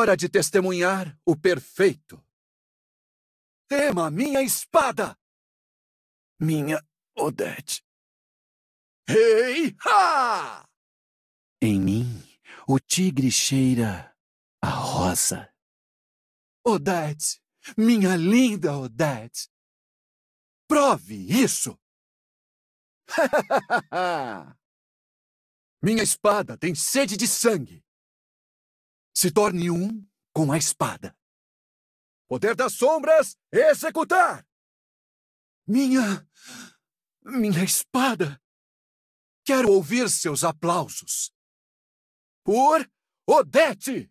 hora de testemunhar o perfeito. Tema minha espada! Minha Odete. Ei, ha! Em mim, o tigre cheira a rosa. Odete, minha linda Odete. Prove isso! minha espada tem sede de sangue se torne um com a espada. Poder das sombras, executar! Minha. minha espada! Quero ouvir seus aplausos. Por Odete!